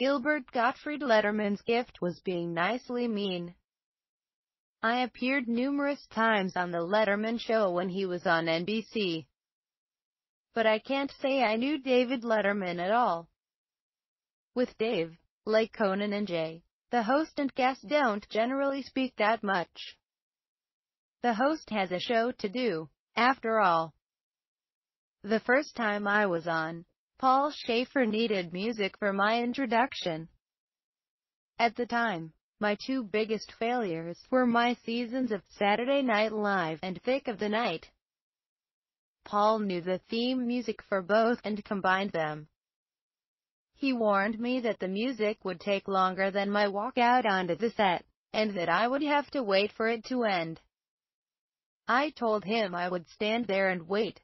Gilbert Gottfried Letterman's gift was being nicely mean. I appeared numerous times on the Letterman show when he was on NBC. But I can't say I knew David Letterman at all. With Dave, like Conan and Jay, the host and guest don't generally speak that much. The host has a show to do, after all. The first time I was on, Paul Schaefer needed music for my introduction. At the time, my two biggest failures were my seasons of Saturday Night Live and Thick of the Night. Paul knew the theme music for both and combined them. He warned me that the music would take longer than my walk out onto the set, and that I would have to wait for it to end. I told him I would stand there and wait,